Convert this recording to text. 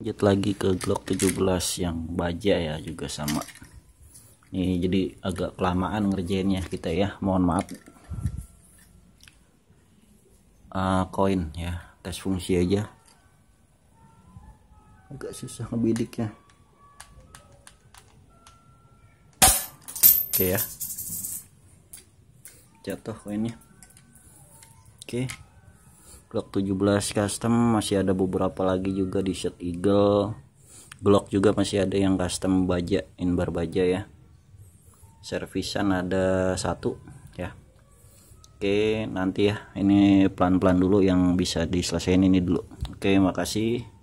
lanjut lagi ke Glock 17 yang baja ya juga sama ini jadi agak kelamaan ngerjainnya kita ya mohon maaf uh, koin ya tes fungsi aja agak susah ngebidiknya oke okay, ya jatuh koinnya oke okay. Glock 17 custom masih ada beberapa lagi juga di shot Eagle Glock juga masih ada yang custom baja inbar baja ya servisan ada satu ya oke nanti ya ini pelan-pelan dulu yang bisa diselesaikan ini dulu oke makasih